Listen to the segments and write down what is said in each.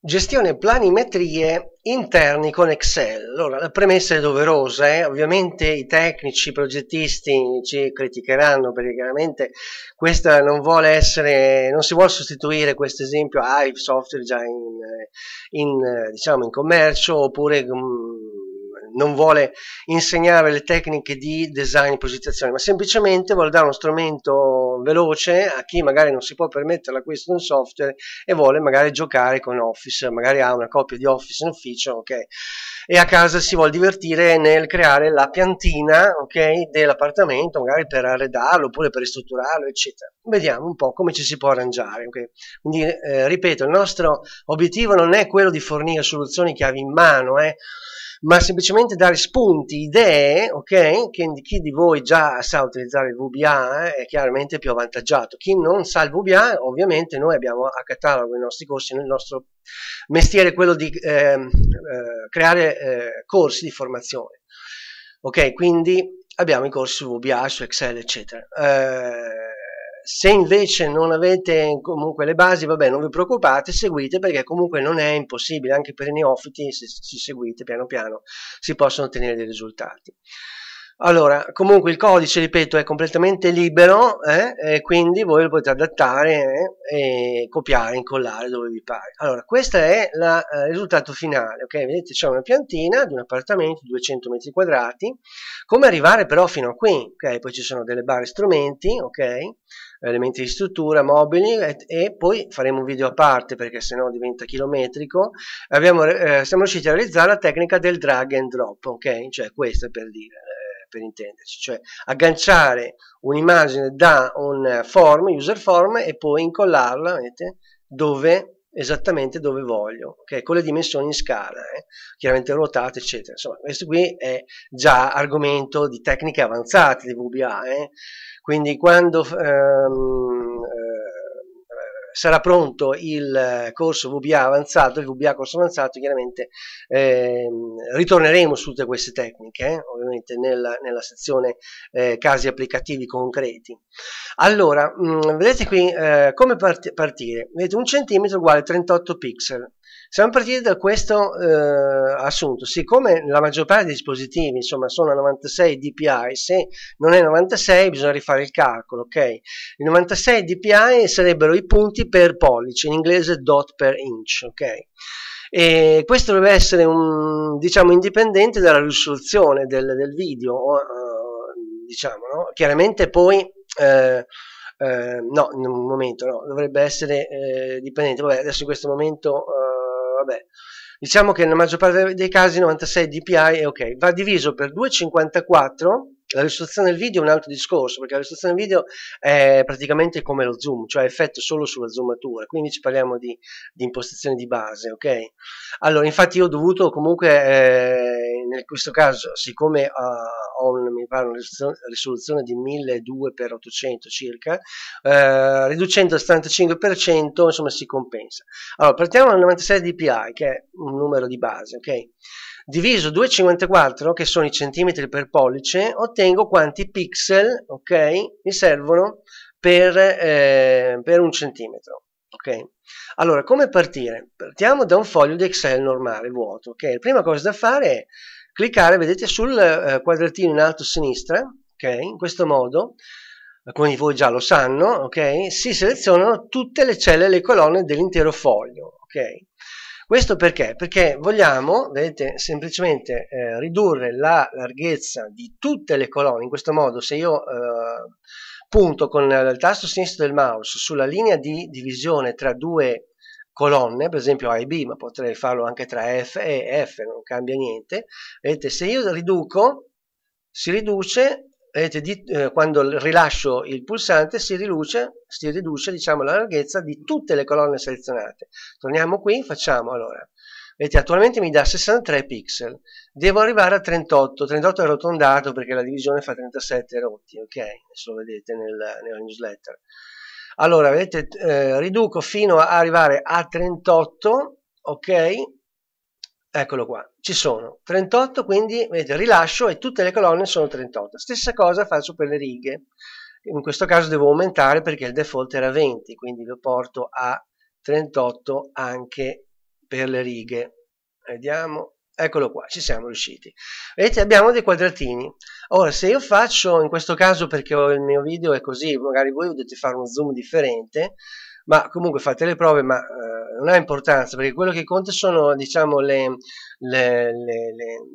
Gestione planimetrie interni con Excel. Allora, la premessa è doverosa, eh? ovviamente i tecnici, i progettisti ci criticheranno perché chiaramente questa non vuole essere, non si vuole sostituire questo esempio ai ah, software già in, eh, in, eh, diciamo, in commercio oppure mm, non vuole insegnare le tecniche di design e posizionamento, ma semplicemente vuole dare uno strumento veloce a chi magari non si può permettere l'acquisto di un software e vuole magari giocare con Office, magari ha una copia di Office in ufficio, ok? E a casa si vuole divertire nel creare la piantina, ok, dell'appartamento, magari per arredarlo oppure per ristrutturarlo, eccetera. Vediamo un po' come ci si può arrangiare, ok? Quindi, eh, ripeto, il nostro obiettivo non è quello di fornire soluzioni chiavi in mano, eh? ma semplicemente dare spunti, idee, ok? Che chi di voi già sa utilizzare il VBA eh, è chiaramente più avvantaggiato. Chi non sa il VBA, ovviamente noi abbiamo a catalogo i nostri corsi, il nostro mestiere è quello di eh, eh, creare eh, corsi di formazione. Ok, quindi abbiamo i corsi su VBA, su Excel, eccetera. Eh, se invece non avete comunque le basi, vabbè, non vi preoccupate, seguite perché comunque non è impossibile, anche per i neofiti, se ci seguite piano piano, si possono ottenere dei risultati. Allora, comunque il codice, ripeto, è completamente libero, eh, quindi voi lo potete adattare eh, e copiare, incollare dove vi pare. Allora, questo è la, eh, il risultato finale, ok? Vedete, c'è una piantina di un appartamento di 200 metri quadrati. Come arrivare però fino a qui? Ok, poi ci sono delle barre strumenti, ok? elementi di struttura, mobili e, e poi faremo un video a parte perché sennò diventa chilometrico. Abbiamo, eh, siamo riusciti a realizzare la tecnica del drag and drop, ok? Cioè questo per dire eh, per intenderci, cioè agganciare un'immagine da un form, user form e poi incollarla, vedete, dove esattamente dove voglio, okay? con le dimensioni in scala, eh? chiaramente ruotate, eccetera. Insomma, questo qui è già argomento di tecniche avanzate di VBA, eh? quindi quando ehm, sarà pronto il eh, corso VBA avanzato, il VBA corso avanzato, chiaramente eh, ritorneremo su tutte queste tecniche, eh, ovviamente nella, nella sezione eh, casi applicativi concreti. Allora, mh, mm, vedete qui eh, come part partire, vedete un centimetro uguale 38 pixel, siamo partiti da questo eh, assunto, siccome la maggior parte dei dispositivi insomma, sono a 96 dpi, se non è 96 bisogna rifare il calcolo, ok? I 96 dpi sarebbero i punti per pollice, in inglese dot per inch, ok? E questo dovrebbe essere un, diciamo, indipendente dalla risoluzione del, del video, uh, diciamo, no? Chiaramente poi... Eh, eh, no, in un momento no, dovrebbe essere eh, dipendente. Vabbè, adesso in questo momento eh, vabbè. Diciamo che nella maggior parte dei casi 96 dpi è ok, va diviso per 254 la risoluzione del video è un altro discorso, perché la risoluzione del video è praticamente come lo zoom, cioè effetto solo sulla zoomatura, quindi ci parliamo di, di impostazioni di base, ok? Allora, infatti io ho dovuto comunque eh, in questo caso, siccome uh, ho un, mi pare una risoluzione di 1200x800 circa, uh, riducendo al 75% insomma, si compensa. Allora, partiamo dal 96 dpi, che è un numero di base, ok? Diviso 254, che sono i centimetri per pollice, ottengo quanti pixel, ok, mi servono per, eh, per un centimetro. Ok, allora come partire? Partiamo da un foglio di Excel normale vuoto. Ok, la prima cosa da fare è cliccare, vedete, sul eh, quadratino in alto a sinistra, ok? In questo modo, alcuni eh, di voi già lo sanno, ok? Si selezionano tutte le celle e le colonne dell'intero foglio, ok? Questo perché? Perché vogliamo, vedete, semplicemente eh, ridurre la larghezza di tutte le colonne. In questo modo, se io eh, punto con il tasto sinistro del mouse sulla linea di divisione tra due colonne, per esempio A e B, ma potrei farlo anche tra F e F, non cambia niente. Vedete, se io riduco, si riduce, vedete, di, eh, quando rilascio il pulsante si riduce, si riduce diciamo, la larghezza di tutte le colonne selezionate. Torniamo qui, facciamo allora. Vedete, attualmente mi dà 63 pixel, devo arrivare a 38, 38 è arrotondato perché la divisione fa 37 rotti, ok? Adesso lo vedete nel, nella newsletter allora vedete eh, riduco fino a arrivare a 38 ok eccolo qua ci sono 38 quindi vedete rilascio e tutte le colonne sono 38 stessa cosa faccio per le righe in questo caso devo aumentare perché il default era 20 quindi lo porto a 38 anche per le righe vediamo Eccolo qua, ci siamo riusciti. Vedete, abbiamo dei quadratini. Ora, se io faccio, in questo caso perché il mio video è così, magari voi dovete fare uno zoom differente, ma comunque fate le prove, ma eh, non ha importanza, perché quello che conta sono, diciamo, le, le, le,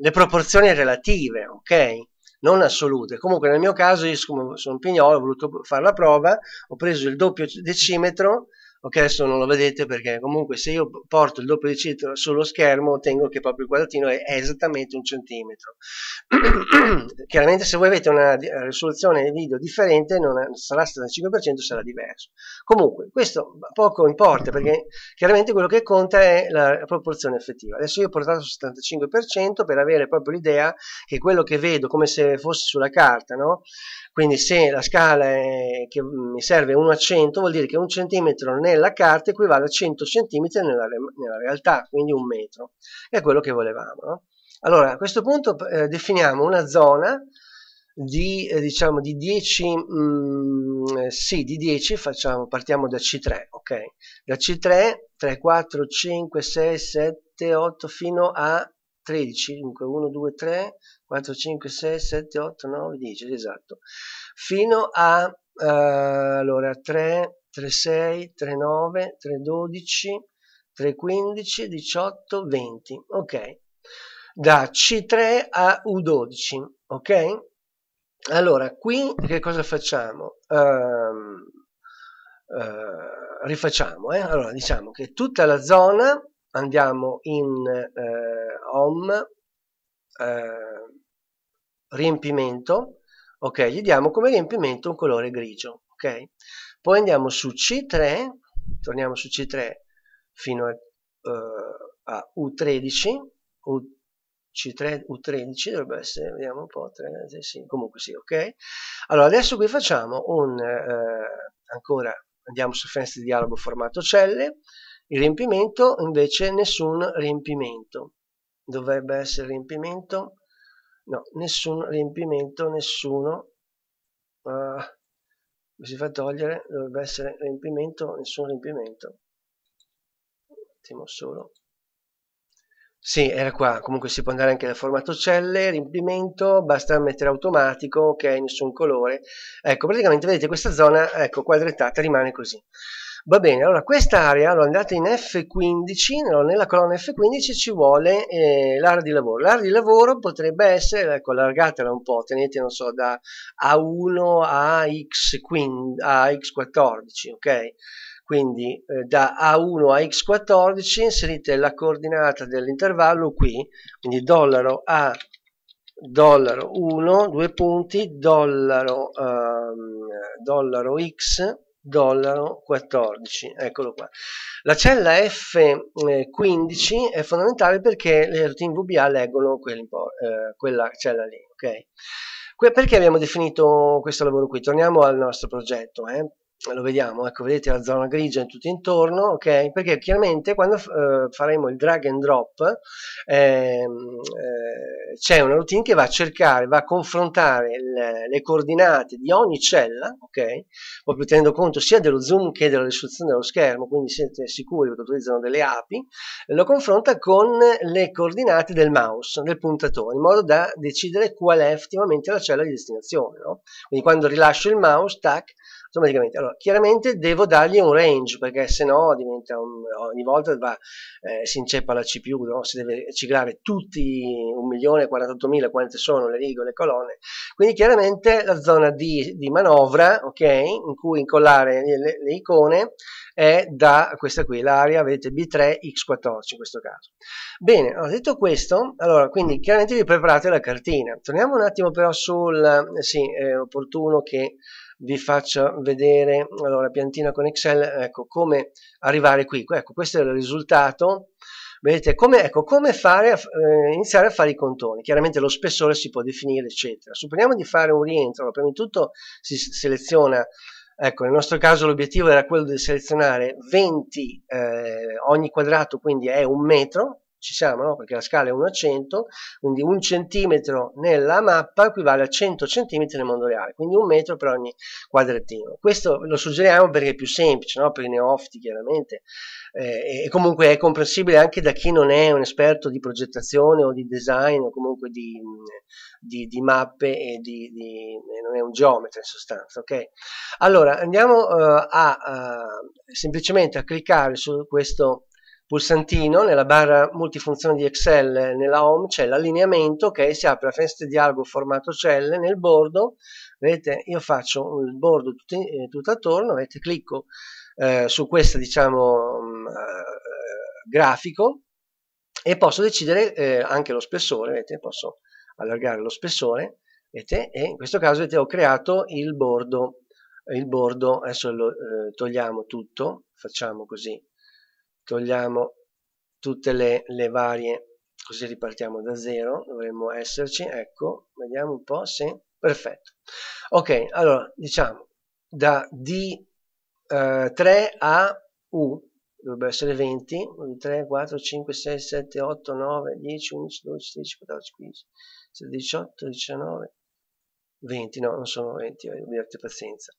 le proporzioni relative, ok? non assolute. Comunque nel mio caso, io sono un pignolo, ho voluto fare la prova, ho preso il doppio decimetro ok adesso non lo vedete perché comunque se io porto il doppio di cifra sullo schermo ottengo che proprio il quadratino è esattamente un centimetro chiaramente se voi avete una eh, risoluzione video differente non è, sarà 75% sarà diverso comunque questo poco importa perché chiaramente quello che conta è la proporzione effettiva adesso io ho portato sul 75% per avere proprio l'idea che quello che vedo come se fosse sulla carta no? quindi se la scala è, che mi serve 1 a 100 vuol dire che un centimetro non è nella carta equivale a 100 cm nella, re nella realtà, quindi un metro. È quello che volevamo. No? Allora, a questo punto eh, definiamo una zona di, eh, diciamo, di 10, mm, eh, sì, di 10, facciamo, partiamo da C3, ok? Da C3, 3, 4, 5, 6, 7, 8, fino a 13, dunque 1, 2, 3, 4, 5, 6, 7, 8, 9, 10, esatto, fino a, eh, allora, 3, 3,6, 3,9, 3,12, 3,15, 18, 20. Ok. Da C3 a U12. Ok. Allora, qui che cosa facciamo? Um, uh, rifacciamo. Eh? Allora, diciamo che tutta la zona andiamo in uh, home, uh, riempimento. Ok, gli diamo come riempimento un colore grigio. Ok. Poi andiamo su C3, torniamo su C3 fino a, uh, a U13, U, C3, U13 dovrebbe essere, vediamo un po', 3, 6, sì, comunque sì, ok? Allora adesso qui facciamo un, uh, ancora, andiamo su finestra di dialogo formato celle, il riempimento invece nessun riempimento, dovrebbe essere riempimento, no, nessun riempimento, nessuno, uh, lo si fa togliere dovrebbe essere riempimento nessun riempimento un attimo solo sì, era qua, comunque si può andare anche da formato celle, riempimento, basta mettere automatico, ok, nessun colore. Ecco, praticamente vedete questa zona, ecco, quadrettata rimane così. Va bene, allora quest'area, allora andate in F15, nella colonna F15 ci vuole eh, l'area di lavoro. L'area di lavoro potrebbe essere, ecco, allargatela un po', tenete, non so, da A1 a, X15, a X14, ok? Quindi eh, da A1 a X14 inserite la coordinata dell'intervallo qui, quindi dollaro A dollaro 1, due punti, dollaro, ehm, dollaro X dollaro 14 eccolo qua la cella F15 è fondamentale perché le routine VBA leggono eh, quella cella lì ok perché abbiamo definito questo lavoro qui torniamo al nostro progetto eh lo vediamo, ecco, vedete la zona grigia in tutto intorno, ok? Perché chiaramente quando eh, faremo il drag and drop eh, eh, c'è una routine che va a cercare, va a confrontare le, le, coordinate di ogni cella, ok? Proprio tenendo conto sia dello zoom che della risoluzione dello schermo, quindi siete sicuri perché utilizzano delle api, lo confronta con le coordinate del mouse, del puntatore, in modo da decidere qual è effettivamente la cella di destinazione, no? Quindi quando rilascio il mouse, tac, automaticamente. Allora, chiaramente devo dargli un range perché se no diventa un, ogni volta va, eh, si inceppa la CPU, no? si deve ciclare tutti 1.048.000 quante sono le righe, le colonne. Quindi chiaramente la zona di, di manovra, ok, in cui incollare le, le, le icone è da questa qui, l'area, vedete B3, X14 in questo caso. Bene, allora, detto questo, allora, quindi chiaramente vi preparate la cartina. Torniamo un attimo però sul, sì, è opportuno che vi faccia vedere allora piantina con Excel ecco come arrivare qui ecco questo è il risultato vedete come, ecco, come fare a, eh, iniziare a fare i contorni chiaramente lo spessore si può definire eccetera supponiamo di fare un rientro prima di tutto si seleziona ecco nel nostro caso l'obiettivo era quello di selezionare 20 eh, ogni quadrato quindi è un metro ci siamo, no? perché la scala è 1 a 100, quindi un centimetro nella mappa equivale a 100 centimetri nel mondo reale, quindi un metro per ogni quadrettino. Questo lo suggeriamo perché è più semplice, no? per i neofiti chiaramente, eh, e comunque è comprensibile anche da chi non è un esperto di progettazione o di design o comunque di, di, di mappe e di, di, non è un geometra in sostanza. Okay? Allora andiamo uh, a uh, semplicemente a cliccare su questo pulsantino nella barra multifunzione di Excel nella home c'è l'allineamento che si apre la finestra di dialogo formato celle nel bordo vedete io faccio il bordo tutto, eh, tutto attorno vedete clicco eh, su questo diciamo mh, mm, eh, grafico e posso decidere eh, anche lo spessore vedete posso allargare lo spessore vedete e in questo caso vedete ho creato il bordo il bordo adesso lo eh, togliamo tutto facciamo così togliamo tutte le, le varie così ripartiamo da zero dovremmo esserci ecco vediamo un po' se perfetto ok allora diciamo da D3 eh, a U dovrebbe essere 20 3 4 5 6 7 8 9 10 11 12 13 14 15 16 18 19 20 no non sono 20 eh, abbiate pazienza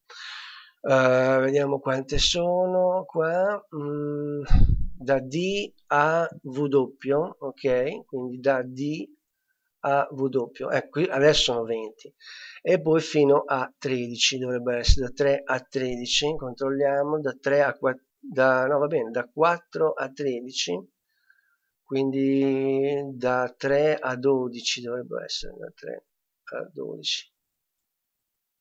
Uh, vediamo quante sono qua. Mm, da D a W, ok? Quindi da D a W. Ecco, eh, adesso sono 20. E poi fino a 13 dovrebbe essere da 3 a 13. Controlliamo da 3 a 4. Da, no, va bene, da 4 a 13 quindi da 3 a 12 dovrebbe essere da 3 a 12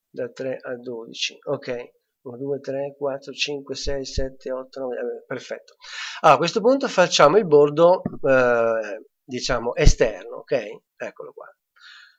da 3 a 12 ok 1, 2, 3, 4, 5, 6, 7, 8, 9, eh, perfetto. Allora, a questo punto facciamo il bordo, eh, diciamo, esterno, ok? Eccolo qua.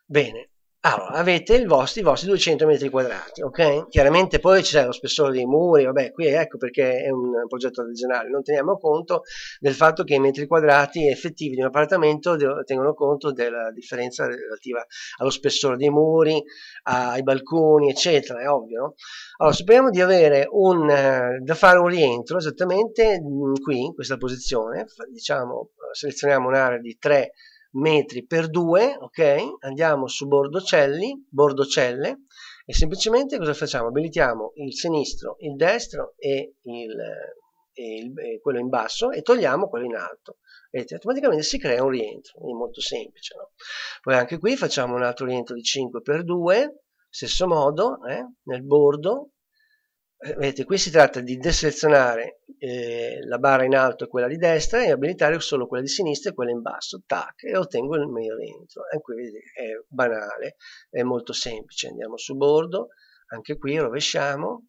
Bene, allora, avete vostro, i vostri 200 metri quadrati, ok? Chiaramente poi c'è lo spessore dei muri, vabbè, qui ecco perché è un progetto regionale, non teniamo conto del fatto che i metri quadrati effettivi di un appartamento tengono conto della differenza relativa allo spessore dei muri, ai balconi, eccetera, è ovvio, no? Allora, supponiamo di avere un, eh, da fare un rientro esattamente mm, qui, in questa posizione, diciamo, eh, selezioniamo un'area di 3 metri per 2, ok? Andiamo su bordocelli, bordocelle e semplicemente cosa facciamo? Abilitiamo il sinistro, il destro e, il, e, il, e quello in basso e togliamo quello in alto. Vedete, automaticamente si crea un rientro, quindi molto semplice. No? Poi anche qui facciamo un altro rientro di 5 per 2, stesso modo, eh? nel bordo eh, vedete qui si tratta di deselezionare eh, la barra in alto e quella di destra e abilitare solo quella di sinistra e quella in basso tac e ottengo il mio rientro e eh, qui vedete è banale è molto semplice andiamo su bordo anche qui rovesciamo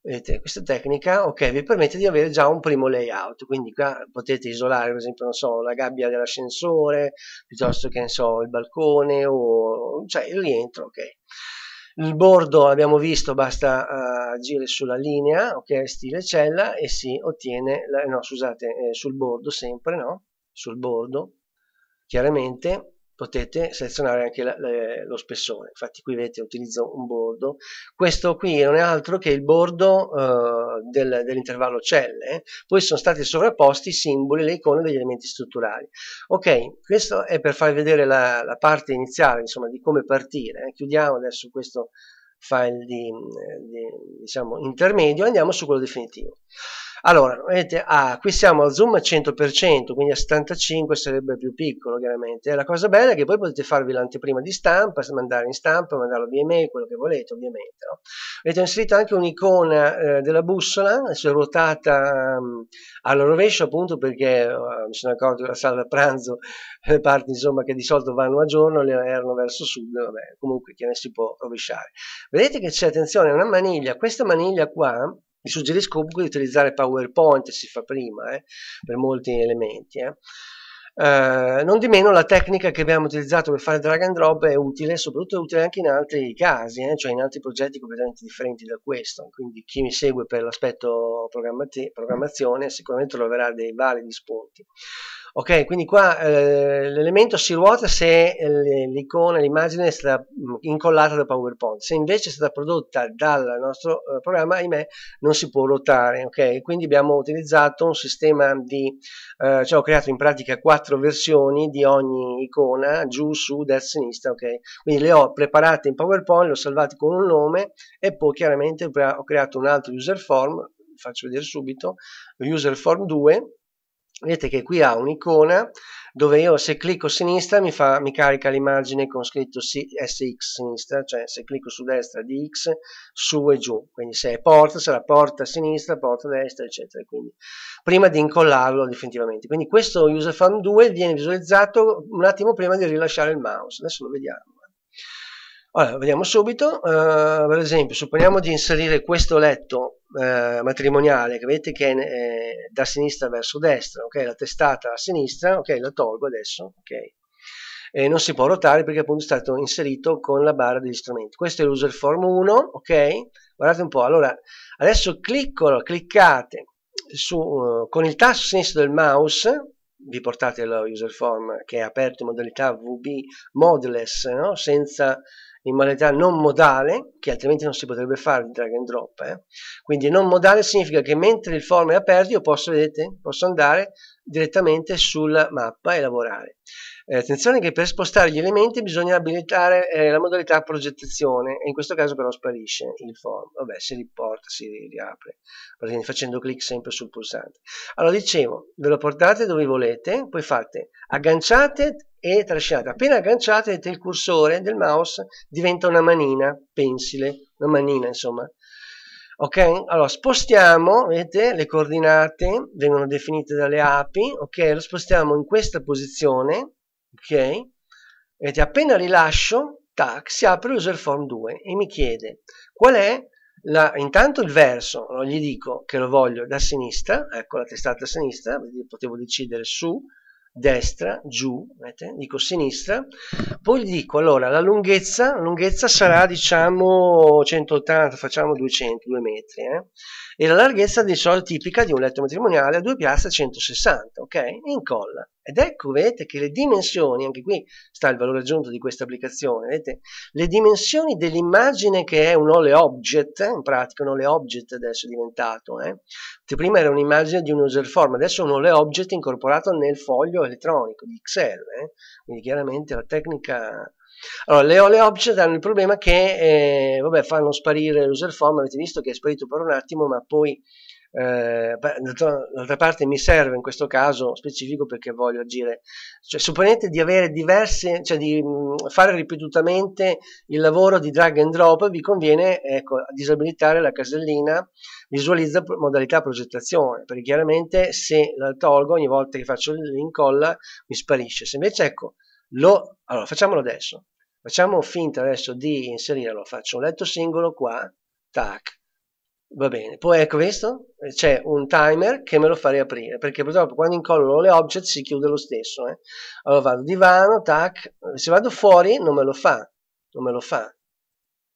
vedete questa tecnica ok vi permette di avere già un primo layout quindi qua potete isolare per esempio non so la gabbia dell'ascensore piuttosto che ne so il balcone o cioè il rientro ok il bordo abbiamo visto basta uh, agire sulla linea, ok, stile cella e si ottiene, la, no scusate, eh, sul bordo sempre, no? Sul bordo, chiaramente, potete selezionare anche la, le, lo spessore infatti qui vedete utilizzo un bordo questo qui non è altro che il bordo eh, del, dell'intervallo celle eh. poi sono stati sovrapposti i simboli le icone degli elementi strutturali ok questo è per farvi vedere la, la parte iniziale insomma di come partire eh. chiudiamo adesso questo file di, di diciamo intermedio e andiamo su quello definitivo allora, vedete, ah, qui siamo al zoom al 100%, quindi a 75 sarebbe più piccolo chiaramente. La cosa bella è che poi potete farvi l'anteprima di stampa, mandare in stampa, mandarlo via email, quello che volete ovviamente. No? Avete inserito anche un'icona eh, della bussola, adesso è ruotata um, alla rovescia appunto perché uh, mi sono accorto che la sala da pranzo, le eh, parti insomma che di solito vanno a giorno, le erano verso sud, vabbè, comunque che ne si può rovesciare. Vedete che c'è, attenzione, una maniglia, questa maniglia qua vi suggerisco comunque di utilizzare PowerPoint, si fa prima, eh, per molti elementi. Eh. Eh, non di meno la tecnica che abbiamo utilizzato per fare drag and drop è utile, soprattutto è utile anche in altri casi, eh, cioè in altri progetti completamente differenti da questo, quindi chi mi segue per l'aspetto programmazione sicuramente troverà dei validi spunti ok quindi qua eh, l'elemento si ruota se eh, l'icona l'immagine è stata mm, incollata da PowerPoint se invece è stata prodotta dal nostro eh, programma ahimè non si può ruotare ok quindi abbiamo utilizzato un sistema di eh, cioè ho creato in pratica quattro versioni di ogni icona giù su destra sinistra ok quindi le ho preparate in PowerPoint le ho salvate con un nome e poi chiaramente ho creato un altro user form vi faccio vedere subito user form 2 vedete che qui ha un'icona dove io se clicco a sinistra mi, fa, mi carica l'immagine con scritto SX sinistra, cioè se clicco su destra di X su e giù, quindi se è porta sarà porta a sinistra, porta a destra eccetera, quindi prima di incollarlo definitivamente. Quindi questo user farm 2 viene visualizzato un attimo prima di rilasciare il mouse, adesso lo vediamo. Allora, vediamo subito, uh, per esempio, supponiamo di inserire questo letto uh, matrimoniale, che vedete che è eh, da sinistra verso destra, ok? La testata a sinistra, ok? La tolgo adesso, ok? E non si può ruotare perché appunto è stato inserito con la barra degli strumenti. Questo è l'user form 1, ok? Guardate un po', allora, adesso cliccolo, cliccate su, uh, con il tasto sinistro del mouse, vi portate la user form che è aperta in modalità VB modeless, no? senza in modalità non modale, che altrimenti non si potrebbe fare il drag and drop. Eh? Quindi non modale significa che mentre il form è aperto io posso, vedete, posso andare direttamente sulla mappa e lavorare. Eh, attenzione che per spostare gli elementi bisogna abilitare eh, la modalità progettazione e in questo caso però sparisce il form. Vabbè, si riporta, si riapre, facendo clic sempre sul pulsante. Allora dicevo, ve lo portate dove volete, poi fate agganciate e trascinate. Appena agganciate vedete il cursore del mouse diventa una manina, pensile, una manina insomma. Ok? Allora spostiamo, vedete, le coordinate vengono definite dalle api, ok? Lo spostiamo in questa posizione, ok? Vedete, appena rilascio, tac, si apre user form 2 e mi chiede qual è la, intanto il verso, allora gli dico che lo voglio da sinistra, ecco la testata a sinistra, potevo decidere su, destra, giù, vedete? dico sinistra, poi gli dico allora la lunghezza, la lunghezza sarà diciamo 180, facciamo 200, 2 metri, eh? e la larghezza di solito tipica di un letto matrimoniale a due piazze 160, ok? E incolla. Ed ecco, vedete che le dimensioni, anche qui sta il valore aggiunto di questa applicazione, vedete? Le dimensioni dell'immagine che è un ole object, eh? in pratica un ole object adesso è diventato, eh? prima era un'immagine di un user form, adesso è un ole object incorporato nel foglio elettronico di Excel, eh? quindi chiaramente la tecnica allora, le Ole Object hanno il problema che eh, vabbè, fanno sparire l'user form, avete visto che è sparito per un attimo, ma poi eh, d'altra parte mi serve in questo caso specifico perché voglio agire cioè supponete di avere diverse cioè di mm, fare ripetutamente il lavoro di drag and drop vi conviene ecco, disabilitare la casellina visualizza modalità progettazione perché chiaramente se la tolgo ogni volta che faccio l'incolla mi sparisce se invece ecco lo allora facciamolo adesso Facciamo finta adesso di inserirlo, faccio un letto singolo qua, tac, va bene. Poi ecco questo, c'è un timer che me lo fa riaprire, perché purtroppo quando incollo le object si chiude lo stesso. Eh. Allora vado divano, tac, se vado fuori non me lo fa, non me lo fa,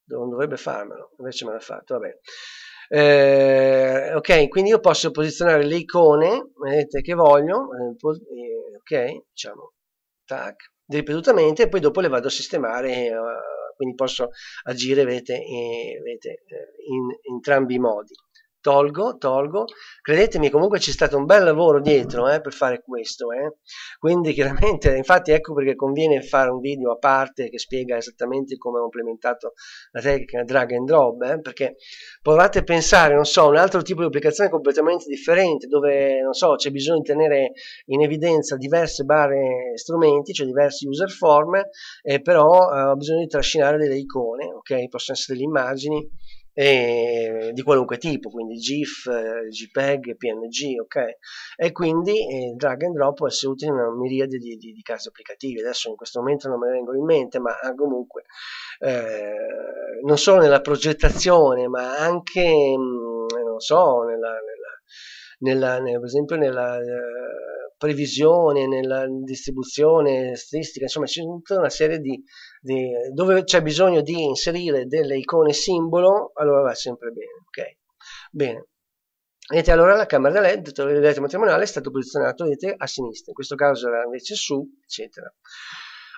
non dovrebbe farmelo, invece me l'ha fatto, va bene. Eh, ok, quindi io posso posizionare le icone, vedete, che voglio, eh, eh ok, diciamo, tac, ripetutamente e poi dopo le vado a sistemare, eh, quindi posso agire vedete, eh, vedete, eh, in entrambi i modi tolgo, tolgo, credetemi comunque c'è stato un bel lavoro dietro eh, per fare questo, eh. quindi chiaramente, infatti ecco perché conviene fare un video a parte che spiega esattamente come ho implementato la tecnica drag and drop, eh, perché provate pensare, non so, un altro tipo di applicazione completamente differente, dove, non so, c'è bisogno di tenere in evidenza diverse barre strumenti, cioè diversi user form, eh, però eh, ho bisogno di trascinare delle icone, ok, possono essere delle immagini, eh, di qualunque tipo, quindi GIF, JPEG, eh, PNG, ok? E quindi eh, drag and drop può essere utile in una miriade di, di, di casi applicativi. Adesso in questo momento non me ne vengo in mente, ma ah, comunque eh, non solo nella progettazione, ma anche, mh, mm, non so, nella, nella, nella, per esempio nella eh, previsione, nella distribuzione statistica, insomma c'è tutta una serie di di, dove c'è bisogno di inserire delle icone simbolo, allora va sempre bene, ok? Bene. Vedete allora la camera da LED, il LED matrimoniale è stato posizionato vedete, a sinistra, in questo caso era invece su, eccetera.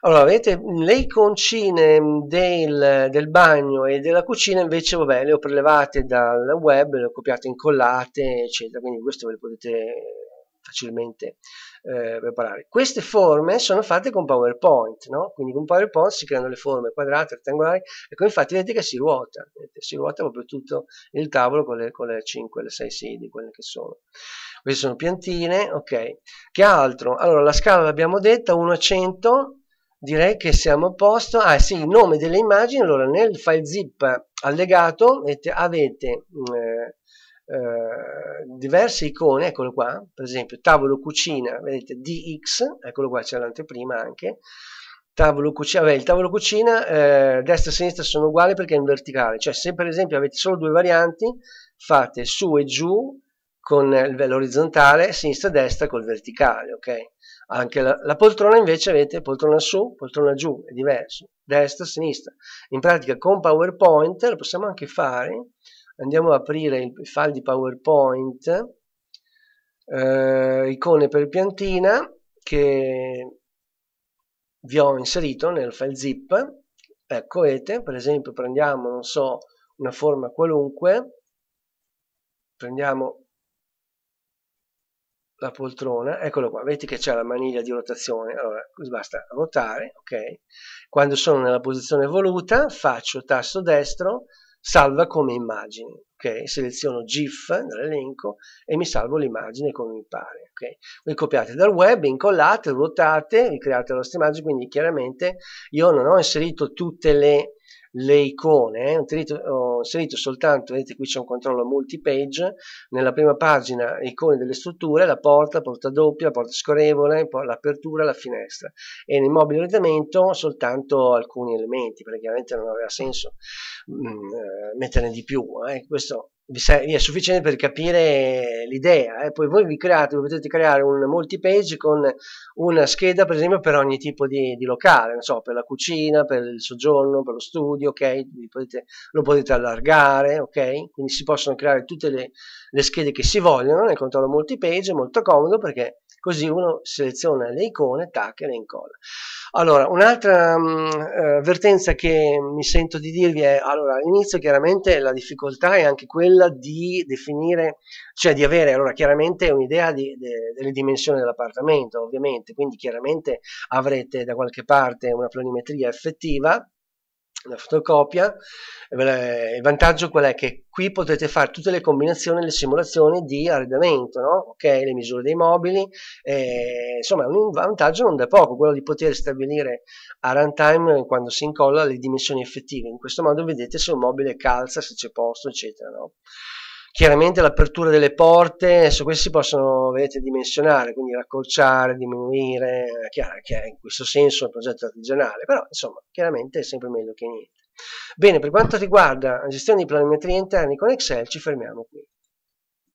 Allora, vedete, le iconcine del, del, bagno e della cucina invece, vabbè, le ho prelevate dal web, le ho copiate, incollate, eccetera, quindi queste ve le potete facilmente eh, preparare. Queste forme sono fatte con PowerPoint, no? quindi con PowerPoint si creano le forme quadrate, rettangolari, ecco infatti vedete che si ruota, vedete, si ruota proprio tutto il tavolo con le, con le 5, le 6 sedi, quelle che sono. Queste sono piantine, ok. Che altro? Allora la scala l'abbiamo detta, 1 a 100, direi che siamo a posto. Ah sì, il nome delle immagini, allora nel file zip allegato avete... avete mm, eh, eh, diverse icone, eccolo qua, per esempio tavolo cucina, vedete DX, eccolo qua c'è l'anteprima anche, tavolo cucina, vabbè, il tavolo cucina eh, destra e sinistra sono uguali perché è in verticale, cioè se per esempio avete solo due varianti fate su e giù con l'orizzontale, sinistra e destra col verticale, ok? Anche la, la poltrona invece avete poltrona su, poltrona giù, è diverso, destra, sinistra. In pratica con PowerPoint lo possiamo anche fare, andiamo ad aprire il file di PowerPoint, eh, icone per piantina che vi ho inserito nel file zip. Ecco, vedete, per esempio prendiamo, non so, una forma qualunque, prendiamo la poltrona, eccolo qua, vedete che c'è la maniglia di rotazione, allora basta ruotare, ok? Quando sono nella posizione voluta faccio tasto destro, salva come immagine. ok? Seleziono GIF nell'elenco e mi salvo l'immagine come mi pare. ok? Voi copiate dal web, incollate, ruotate, ricreate la vostra immagine, quindi chiaramente io non ho inserito tutte le le icone, eh, ho inserito, ho inserito soltanto, vedete qui c'è un controllo multi-page, nella prima pagina icone delle strutture, la porta, porta doppia, porta scorrevole, l'apertura, la finestra e nel mobile orientamento soltanto alcuni elementi, perché chiaramente non aveva senso mh, mm, eh, metterne di più, eh. questo vi è sufficiente per capire l'idea eh. poi voi vi create voi potete creare un multi-page con una scheda per esempio per ogni tipo di, di locale non so per la cucina per il soggiorno per lo studio ok potete, lo potete allargare ok quindi si possono creare tutte le, le schede che si vogliono nel controllo multi-page è molto comodo perché così uno seleziona le icone, tac e le incolla. Allora, un'altra um, mm, avvertenza eh, che mi sento di dirvi è, allora, all'inizio chiaramente la difficoltà è anche quella di definire, cioè di avere allora chiaramente un'idea di, de, delle dimensioni dell'appartamento, ovviamente, quindi chiaramente avrete da qualche parte una planimetria effettiva, una fotocopia. Il vantaggio qual è? Che qui potete fare tutte le combinazioni, le simulazioni di arredamento, no? okay, le misure dei mobili, eh, insomma è un vantaggio non da poco, quello di poter stabilire a runtime quando si incolla le dimensioni effettive. In questo modo vedete se un mobile calza, se c'è posto, eccetera. No? chiaramente l'apertura delle porte, su questi si possono vedete, dimensionare, quindi raccorciare, diminuire, chiaro che è in questo senso il progetto artigianale, però insomma chiaramente è sempre meglio che niente. Bene, per quanto riguarda la gestione di planimetria interni con Excel ci fermiamo qui.